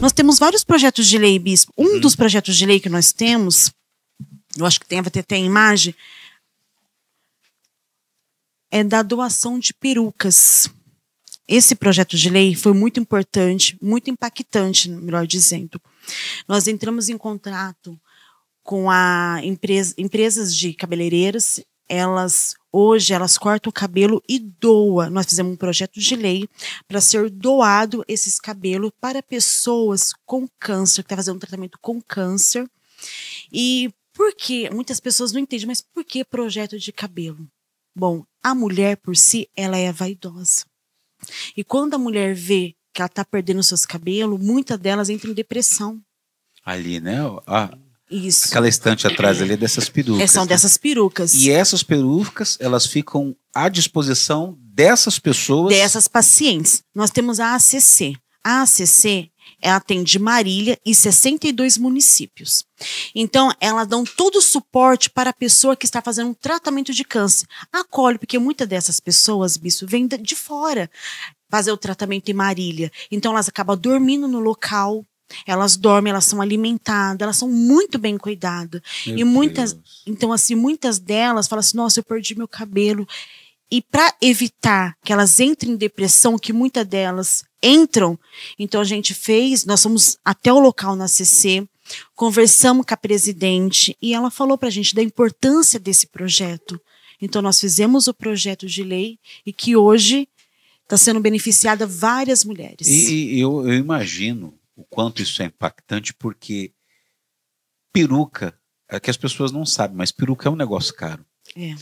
Nós temos vários projetos de lei, bispo. Um uhum. dos projetos de lei que nós temos, eu acho que tem, vai ter até a imagem, é da doação de perucas. Esse projeto de lei foi muito importante, muito impactante, melhor dizendo. Nós entramos em contrato com a empresa, empresas de cabeleireiras, elas Hoje elas cortam o cabelo e doa. Nós fizemos um projeto de lei para ser doado esses cabelos para pessoas com câncer, que está fazendo um tratamento com câncer. E por que? Muitas pessoas não entendem, mas por que projeto de cabelo? Bom, a mulher por si, ela é vaidosa. E quando a mulher vê que ela está perdendo seus cabelos, muitas delas entram em depressão. Ali, né? Isso. Aquela estante atrás ali é dessas perucas. É, são né? dessas perucas. E essas perucas, elas ficam à disposição dessas pessoas? Dessas pacientes. Nós temos a ACC. A ACC é, atende Marília e 62 municípios. Então, elas dão todo o suporte para a pessoa que está fazendo um tratamento de câncer. Acolhe, porque muitas dessas pessoas, bicho, vêm de fora fazer o tratamento em Marília. Então, elas acabam dormindo no local, elas dormem, elas são alimentadas, elas são muito bem cuidadas. Meu e muitas, Deus. então assim, muitas delas falam assim: "Nossa, eu perdi meu cabelo". E para evitar que elas entrem em depressão, que muitas delas entram, então a gente fez, nós fomos até o local na CC, conversamos com a presidente e ela falou para a gente da importância desse projeto. Então nós fizemos o projeto de lei e que hoje está sendo beneficiada várias mulheres. E, e eu, eu imagino quanto isso é impactante, porque peruca, é que as pessoas não sabem, mas peruca é um negócio caro. É.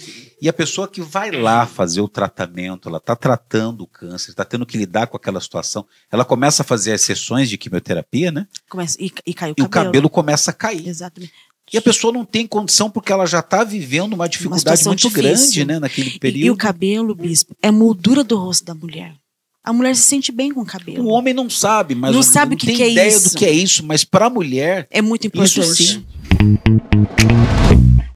E a pessoa que vai lá fazer o tratamento, ela está tratando o câncer, está tendo que lidar com aquela situação, ela começa a fazer as sessões de quimioterapia, né? Começa, e, e cai o e cabelo. o cabelo começa a cair. Exatamente. E a pessoa não tem condição porque ela já está vivendo uma dificuldade uma muito difícil. grande, né, naquele período. E, e o cabelo, bispo, é moldura do rosto da mulher. A mulher se sente bem com o cabelo. O homem não sabe, mas não o, sabe o que, que é isso. Não tem ideia do que é isso, mas para a mulher é muito importante. Isso é sim.